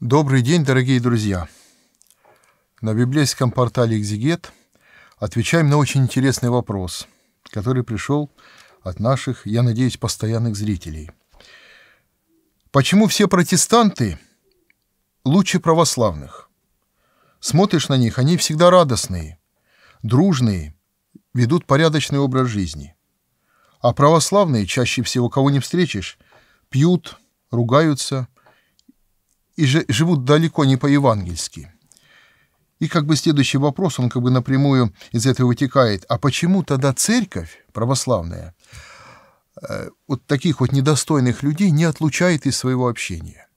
Добрый день, дорогие друзья! На библейском портале «Экзигет» отвечаем на очень интересный вопрос, который пришел от наших, я надеюсь, постоянных зрителей. Почему все протестанты лучше православных? Смотришь на них, они всегда радостные, дружные, ведут порядочный образ жизни. А православные, чаще всего, кого не встретишь, пьют, ругаются – и живут далеко не по-евангельски. И как бы следующий вопрос, он как бы напрямую из этого вытекает. А почему тогда церковь православная э, вот таких вот недостойных людей не отлучает из своего общения?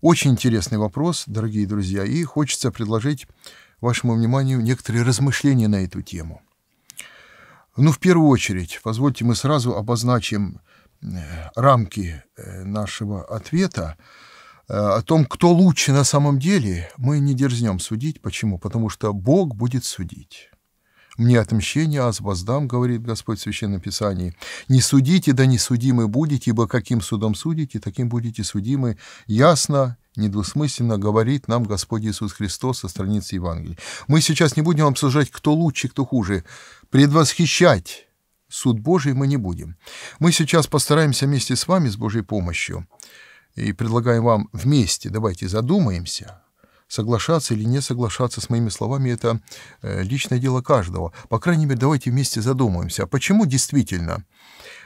Очень интересный вопрос, дорогие друзья, и хочется предложить вашему вниманию некоторые размышления на эту тему. Ну, в первую очередь, позвольте мы сразу обозначим э, рамки э, нашего ответа. Э, о том, кто лучше на самом деле, мы не дерзнем судить. Почему? Потому что Бог будет судить. «Мне отмщение, аз воздам», — говорит Господь в Священном Писании. «Не судите, да не судимы будете, ибо каким судом судите, таким будете судимы». Ясно, недвусмысленно говорит нам Господь Иисус Христос со страницы Евангелия. Мы сейчас не будем обсуждать, кто лучше, кто хуже. Предвосхищать суд Божий мы не будем. Мы сейчас постараемся вместе с вами, с Божьей помощью, и предлагаем вам вместе, давайте задумаемся, соглашаться или не соглашаться с моими словами, это э, личное дело каждого. По крайней мере, давайте вместе задумаемся, а почему действительно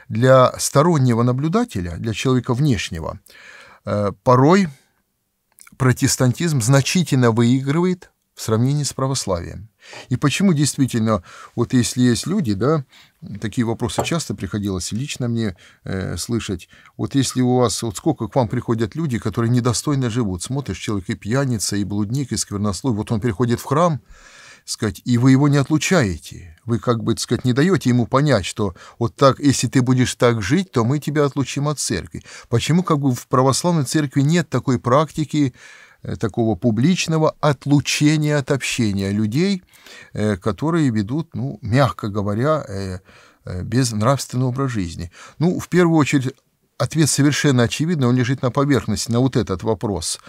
для стороннего наблюдателя, для человека внешнего, э, порой протестантизм значительно выигрывает в сравнении с православием. И почему действительно, вот если есть люди, да, такие вопросы часто приходилось лично мне э, слышать, вот если у вас, вот сколько к вам приходят люди, которые недостойно живут, смотришь, человек и пьяница, и блудник, и сквернослой, вот он приходит в храм, сказать, и вы его не отлучаете. Вы, как бы, сказать, не даете ему понять, что вот так, если ты будешь так жить, то мы тебя отлучим от церкви. Почему, как бы, в православной церкви нет такой практики, Э, такого публичного отлучения от общения людей, э, которые ведут, ну, мягко говоря, э, безнравственный образ жизни. Ну, в первую очередь, ответ совершенно очевидный, он лежит на поверхности, на вот этот вопрос.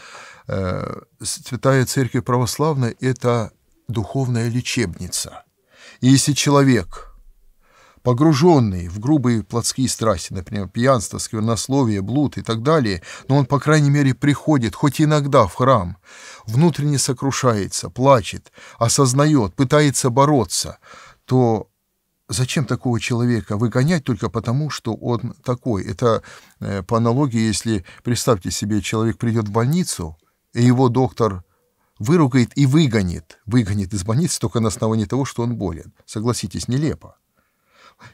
Святая Церковь Православная – это духовная лечебница. И если человек – погруженный в грубые плотские страсти, например, пьянство, сквернословие, блуд и так далее, но он, по крайней мере, приходит, хоть иногда, в храм, внутренне сокрушается, плачет, осознает, пытается бороться, то зачем такого человека выгонять только потому, что он такой? Это э, по аналогии, если, представьте себе, человек придет в больницу, и его доктор выругает и выгонит, выгонит из больницы только на основании того, что он болен. Согласитесь, нелепо.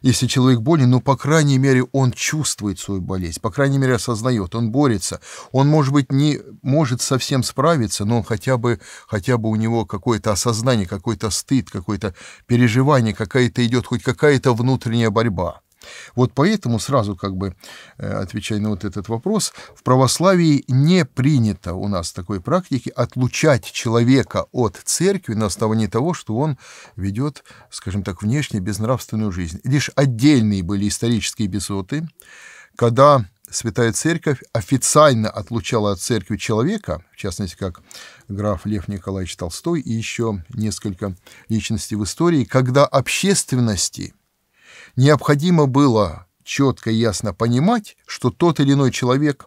Если человек болен, ну, по крайней мере, он чувствует свою болезнь, по крайней мере, осознает, он борется. Он, может быть, не может совсем справиться, но хотя бы, хотя бы у него какое-то осознание, какой-то стыд, какое-то переживание, какая-то идет хоть какая-то внутренняя борьба. Вот поэтому сразу как бы э, отвечая на вот этот вопрос, в православии не принято у нас такой практики отлучать человека от церкви на основании того, что он ведет, скажем так, внешне безнравственную жизнь. Лишь отдельные были исторические эпизоды, когда Святая Церковь официально отлучала от церкви человека, в частности, как граф Лев Николаевич Толстой и еще несколько личностей в истории, когда общественности – Необходимо было четко и ясно понимать, что тот или иной человек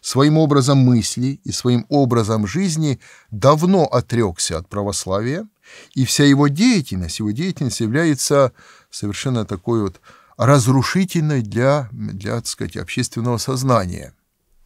своим образом мысли и своим образом жизни давно отрекся от православия, и вся его деятельность, его деятельность является совершенно такой вот разрушительной для, для так сказать, общественного сознания –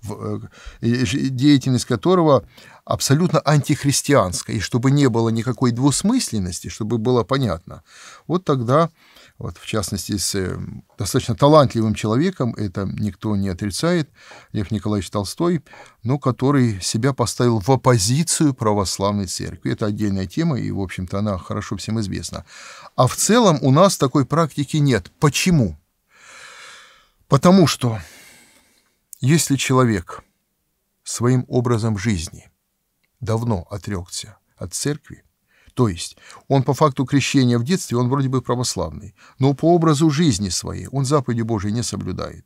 Э, деятельность которого абсолютно антихристианская, и чтобы не было никакой двусмысленности, чтобы было понятно, вот тогда, вот в частности, с э, достаточно талантливым человеком, это никто не отрицает, Лев Николаевич Толстой, но который себя поставил в оппозицию православной церкви. Это отдельная тема, и, в общем-то, она хорошо всем известна. А в целом у нас такой практики нет. Почему? Потому что если человек своим образом жизни давно отрекся от церкви, то есть он по факту крещения в детстве, он вроде бы православный, но по образу жизни своей он заповеди Божьей не соблюдает.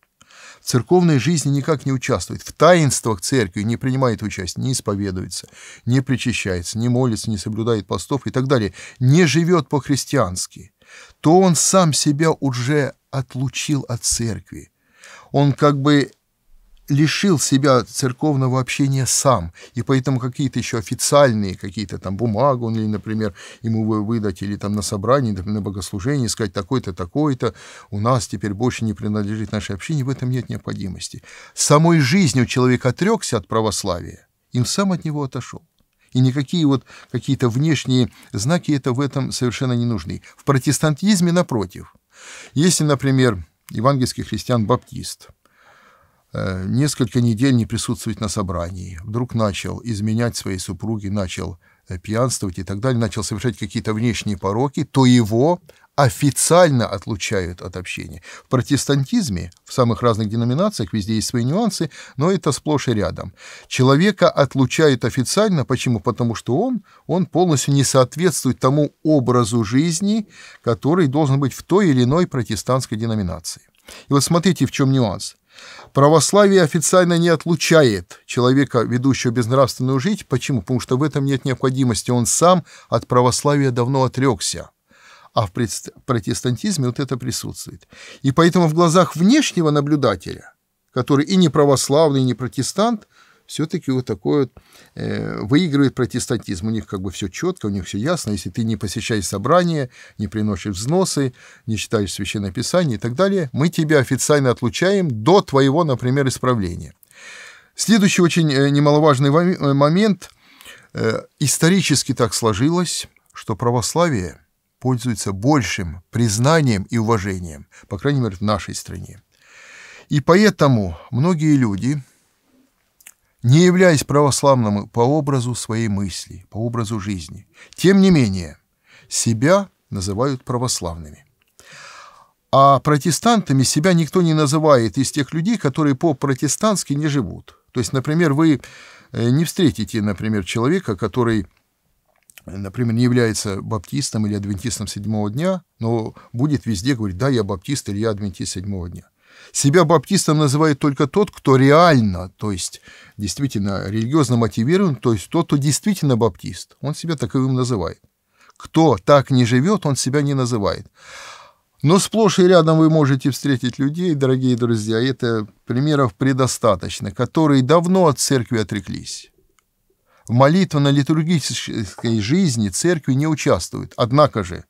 В церковной жизни никак не участвует, в таинствах церкви не принимает участие, не исповедуется, не причащается, не молится, не соблюдает постов и так далее, не живет по-христиански, то он сам себя уже отлучил от церкви. Он как бы лишил себя церковного общения сам, и поэтому какие-то еще официальные, какие-то там бумагу, он, или, например, ему выдать, или там на собрании, на богослужении сказать такой-то, такой-то, у нас теперь больше не принадлежит нашей общине, в этом нет необходимости. Самой жизнью человек отрекся от православия, им сам от него отошел. И никакие вот какие-то внешние знаки это в этом совершенно не нужны. В протестантизме, напротив, если, например, евангельский христиан-баптист – Э, несколько недель не присутствовать на собрании, вдруг начал изменять своей супруге, начал э, пьянствовать и так далее, начал совершать какие-то внешние пороки, то его официально отлучают от общения. В протестантизме, в самых разных деноминациях, везде есть свои нюансы, но это сплошь и рядом. Человека отлучают официально, почему? Потому что он, он полностью не соответствует тому образу жизни, который должен быть в той или иной протестантской деноминации. И вот смотрите, в чем нюанс. Православие официально не отлучает человека, ведущего безнравственную жизнь. Почему? Потому что в этом нет необходимости. Он сам от православия давно отрекся. А в протестантизме вот это присутствует. И поэтому в глазах внешнего наблюдателя, который и не православный, и не протестант, все-таки вот такое вот, э, выигрывает протестантизм. У них как бы все четко, у них все ясно. Если ты не посещаешь собрания, не приносишь взносы, не читаешь Священное Писание и так далее, мы тебя официально отлучаем до твоего, например, исправления. Следующий очень э, немаловажный э, момент. Э, исторически так сложилось, что православие пользуется большим признанием и уважением, по крайней мере, в нашей стране. И поэтому многие люди, не являясь православным по образу своей мысли, по образу жизни. Тем не менее, себя называют православными. А протестантами себя никто не называет из тех людей, которые по-протестантски не живут. То есть, например, вы э, не встретите, например, человека, который например, не является баптистом или адвентистом седьмого дня, но будет везде говорить, да, я баптист или я адвентист седьмого дня. Себя баптистом называет только тот, кто реально, то есть действительно религиозно мотивирован, то есть тот, кто действительно баптист. Он себя таковым называет. Кто так не живет, он себя не называет. Но сплошь и рядом вы можете встретить людей, дорогие друзья, это примеров предостаточно, которые давно от церкви отреклись. В молитве на литургической жизни церкви не участвуют. Однако же,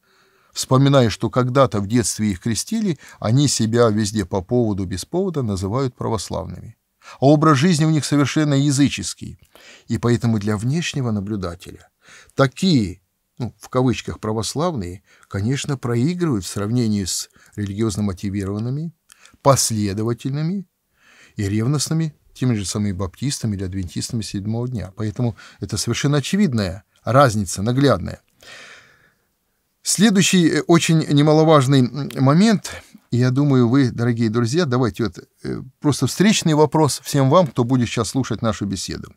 вспоминая, что когда-то в детстве их крестили, они себя везде по поводу, без повода называют православными. А образ жизни у них совершенно языческий. И поэтому для внешнего наблюдателя такие, ну, в кавычках, православные, конечно, проигрывают в сравнении с религиозно мотивированными, последовательными и ревностными теми же самыми баптистами или адвентистами седьмого дня. Поэтому это совершенно очевидная разница, наглядная. Следующий э, очень немаловажный момент, я думаю, вы, дорогие друзья, давайте вот э, просто встречный вопрос всем вам, кто будет сейчас слушать нашу беседу.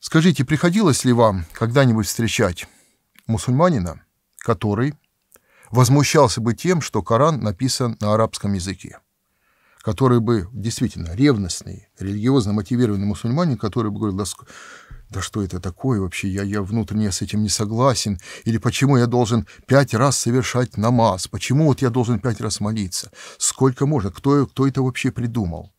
Скажите, приходилось ли вам когда-нибудь встречать мусульманина, который возмущался бы тем, что Коран написан на арабском языке? который бы действительно ревностный, религиозно мотивированный мусульманин, который бы говорил, да, да что это такое вообще? Я, я внутренне с этим не согласен. Или почему я должен пять раз совершать намаз? Почему вот я должен пять раз молиться? Сколько можно? Кто, кто это вообще придумал?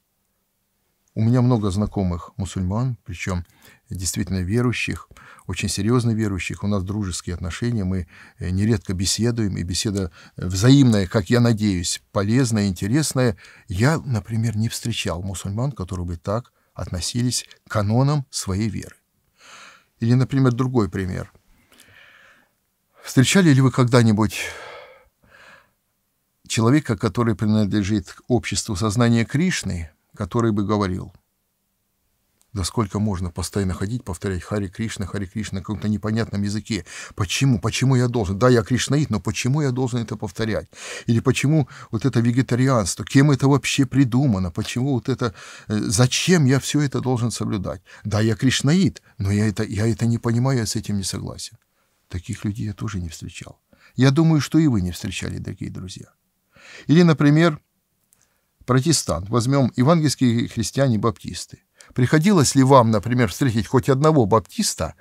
У меня много знакомых мусульман, причем действительно верующих, очень серьезно верующих. У нас дружеские отношения, мы э, нередко беседуем, и беседа э, взаимная, как я надеюсь, полезная, интересная. Я, например, не встречал мусульман, которые бы так относились к канонам своей веры. Или, например, другой пример. Встречали ли вы когда-нибудь человека, который принадлежит обществу сознания Кришны, который бы говорил – да сколько можно постоянно ходить, повторять Хари Кришна, Хари Кришна на каком-то непонятном языке. Почему? Почему я должен? Да, я кришнаит, но почему я должен это повторять? Или почему вот это вегетарианство? Кем это вообще придумано? Почему вот это... Э, зачем я все это должен соблюдать? Да, я кришнаит, но я это, я это не понимаю, я с этим не согласен. Таких людей я тоже не встречал. Я думаю, что и вы не встречали, дорогие друзья. Или, например, протестант. Возьмем евангельские христиане-баптисты. Приходилось ли вам, например, встретить хоть одного баптиста,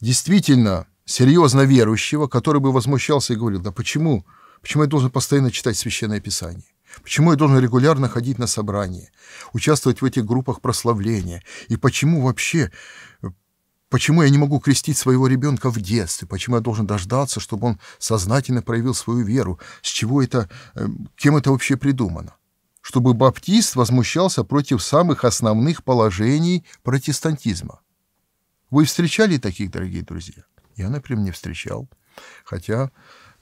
действительно серьезно верующего, который бы возмущался и говорил, да почему, почему я должен постоянно читать Священное Писание? Почему я должен регулярно ходить на собрания, участвовать в этих группах прославления? И почему вообще, почему я не могу крестить своего ребенка в детстве? Почему я должен дождаться, чтобы он сознательно проявил свою веру? С чего это, э, кем это вообще придумано? чтобы баптист возмущался против самых основных положений протестантизма. Вы встречали таких, дорогие друзья? Я, например, не встречал, хотя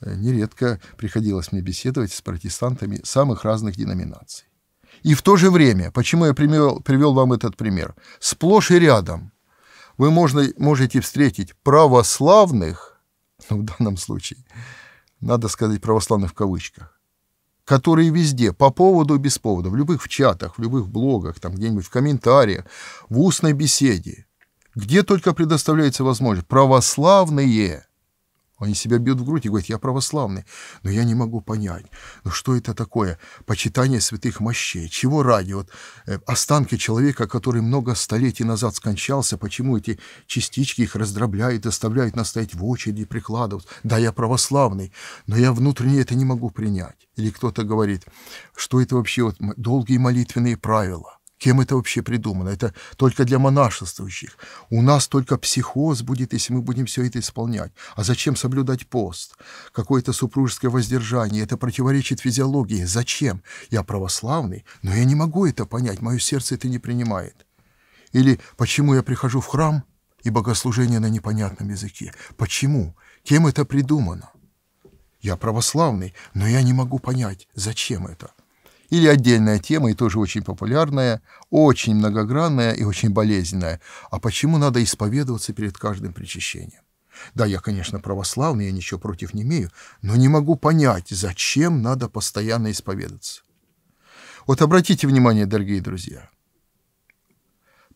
э, нередко приходилось мне беседовать с протестантами самых разных деноминаций. И в то же время, почему я привел, привел вам этот пример, сплошь и рядом вы можно, можете встретить православных, ну, в данном случае, надо сказать православных в кавычках, которые везде, по поводу и без повода, в любых чатах, в любых блогах, там где-нибудь в комментариях, в устной беседе, где только предоставляется возможность, православные – они себя бьют в грудь и говорит, я православный, но я не могу понять, ну что это такое, почитание святых мощей, чего ради, вот э, останки человека, который много столетий назад скончался, почему эти частички их раздробляют, оставляют настоять в очереди, прикладывают, да, я православный, но я внутренне это не могу принять. Или кто-то говорит, что это вообще вот долгие молитвенные правила, Кем это вообще придумано? Это только для монашествующих. У нас только психоз будет, если мы будем все это исполнять. А зачем соблюдать пост? Какое-то супружеское воздержание, это противоречит физиологии. Зачем? Я православный, но я не могу это понять, мое сердце это не принимает. Или почему я прихожу в храм и богослужение на непонятном языке? Почему? Кем это придумано? Я православный, но я не могу понять, зачем это. Или отдельная тема, и тоже очень популярная, очень многогранная и очень болезненная. А почему надо исповедоваться перед каждым причащением? Да, я, конечно, православный, я ничего против не имею, но не могу понять, зачем надо постоянно исповедаться. Вот обратите внимание, дорогие друзья,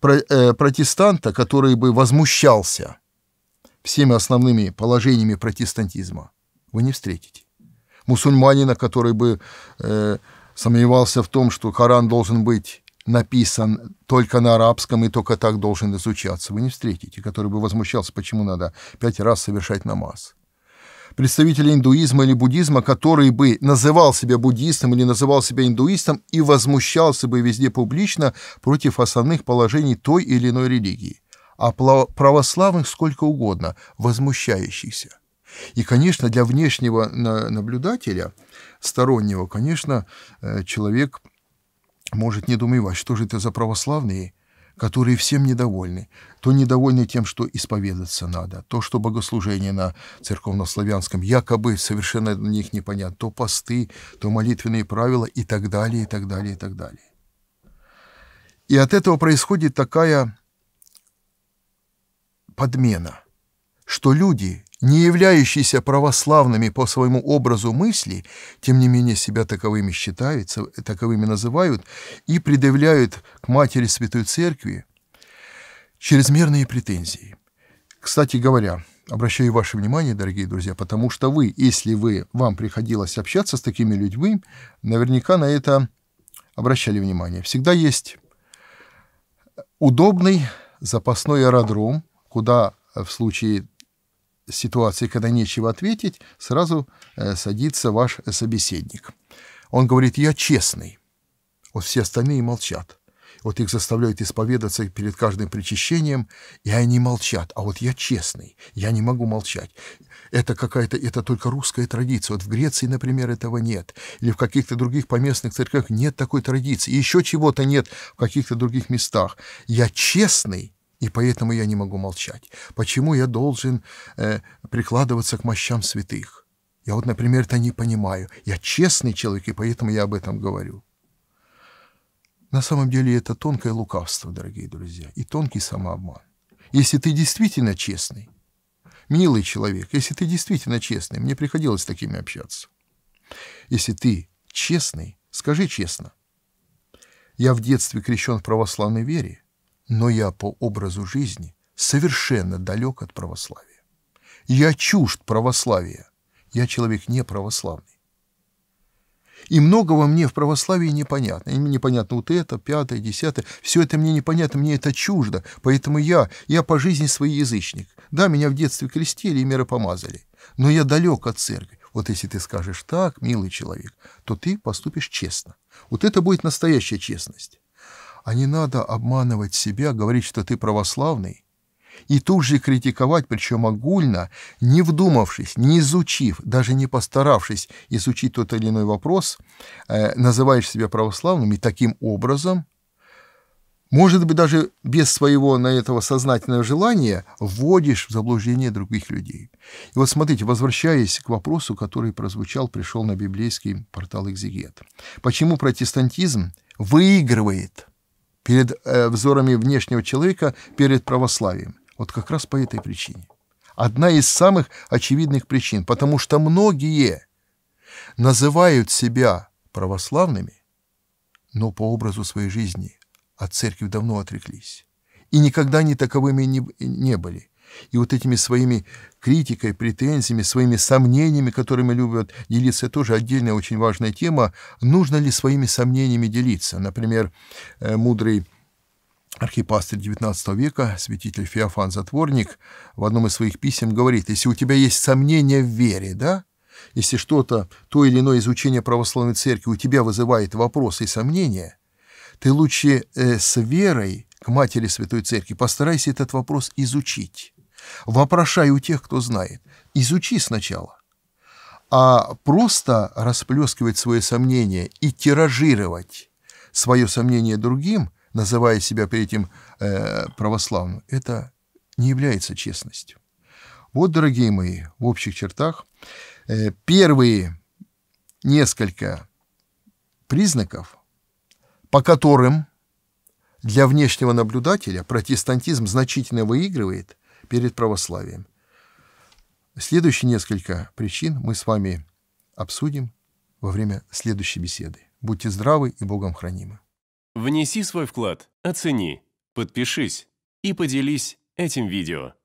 э, протестанта, который бы возмущался всеми основными положениями протестантизма, вы не встретите. Мусульманина, который бы э, сомневался в том, что Коран должен быть написан только на арабском и только так должен изучаться. Вы не встретите, который бы возмущался, почему надо пять раз совершать намаз. Представители индуизма или буддизма, который бы называл себя буддистом или называл себя индуистом и возмущался бы везде публично против основных положений той или иной религии, а православных сколько угодно, возмущающихся. И, конечно, для внешнего наблюдателя стороннего, конечно, э, человек может недоумевать, что же это за православные, которые всем недовольны. То недовольны тем, что исповедаться надо, то, что богослужение на церковнославянском якобы совершенно для них непонятно, то посты, то молитвенные правила и так далее, и так далее, и так далее. И от этого происходит такая подмена, что люди не являющиеся православными по своему образу мысли, тем не менее себя таковыми считают, таковыми называют и предъявляют к Матери Святой Церкви чрезмерные претензии. Кстати говоря, обращаю ваше внимание, дорогие друзья, потому что вы, если вы, вам приходилось общаться с такими людьми, наверняка на это обращали внимание. Всегда есть удобный запасной аэродром, куда в случае ситуации, когда нечего ответить, сразу э, садится ваш э, собеседник. Он говорит, я честный. Вот все остальные молчат. Вот их заставляют исповедаться перед каждым причащением, и они молчат. А вот я честный, я не могу молчать. Это какая-то, это только русская традиция. Вот в Греции, например, этого нет. Или в каких-то других поместных церквях нет такой традиции. И еще чего-то нет в каких-то других местах. Я честный, и поэтому я не могу молчать. Почему я должен э, прикладываться к мощам святых? Я вот, например, это не понимаю. Я честный человек, и поэтому я об этом говорю. На самом деле это тонкое лукавство, дорогие друзья, и тонкий самообман. Если ты действительно честный, милый человек, если ты действительно честный, мне приходилось с такими общаться. Если ты честный, скажи честно. Я в детстве крещен в православной вере, но я по образу жизни совершенно далек от православия. Я чужд православия, я человек не православный. И многого мне в православии непонятно. И мне непонятно вот это, пятое, десятое. Все это мне непонятно, мне это чуждо. Поэтому я, я по жизни свой язычник. Да, меня в детстве крестили и помазали, Но я далек от церкви. Вот если ты скажешь так, милый человек, то ты поступишь честно. Вот это будет настоящая честность. А не надо обманывать себя, говорить, что ты православный, и тут же критиковать, причем огульно, не вдумавшись, не изучив, даже не постаравшись изучить тот или иной вопрос, э, называешь себя православным и таким образом, может быть, даже без своего на этого сознательного желания, вводишь в заблуждение других людей. И вот смотрите, возвращаясь к вопросу, который прозвучал, пришел на библейский портал «Экзегет». Почему протестантизм выигрывает – перед э, взорами внешнего человека, перед православием. Вот как раз по этой причине. Одна из самых очевидных причин, потому что многие называют себя православными, но по образу своей жизни от церкви давно отреклись и никогда не таковыми не, не были. И вот этими своими критикой, претензиями, своими сомнениями, которыми любят делиться, тоже отдельная очень важная тема. Нужно ли своими сомнениями делиться? Например, э, мудрый архипастырь XIX века, святитель Феофан Затворник, в одном из своих писем говорит, если у тебя есть сомнения в вере, да, если что-то, то или иное изучение православной церкви у тебя вызывает вопросы и сомнения, ты лучше э, с верой к Матери Святой Церкви постарайся этот вопрос изучить Вопрошай у тех, кто знает. Изучи сначала. А просто расплескивать свои сомнения и тиражировать свое сомнение другим, называя себя при этом э, православным, это не является честностью. Вот, дорогие мои, в общих чертах э, первые несколько признаков, по которым для внешнего наблюдателя протестантизм значительно выигрывает перед православием. Следующие несколько причин мы с вами обсудим во время следующей беседы. Будьте здравы и Богом хранимы. Внеси свой вклад, оцени, подпишись и поделись этим видео.